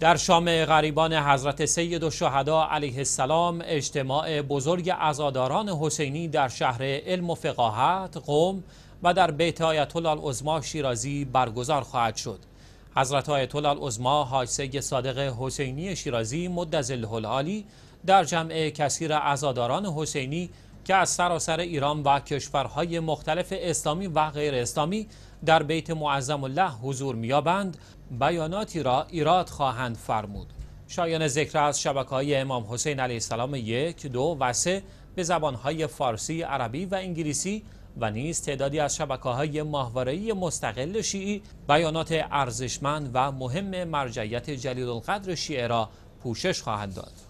در شام غریبان حضرت سید و شهدا علیه السلام اجتماع بزرگ عزاداران حسینی در شهر علم و فقاهت قوم و در بیت آیت الله شیرازی برگزار خواهد شد حضرت آیت الله العظما حاج سید صادق حسینی شیرازی مدظله الهلالی در جمع کثیر عزاداران حسینی که از سراسر ایران و کشورهای مختلف اسلامی و غیر اسلامی در بیت معظم الله حضور میابند بیاناتی را ایراد خواهند فرمود شایان ذکر از شبکه های امام حسین علیه السلام یک، دو و سه به زبانهای فارسی، عربی و انگلیسی و نیز تعدادی از شبکه های مستقل شیعی بیانات ارزشمند و مهم مرجعیت جلیل القدر شیعه را پوشش خواهد داد.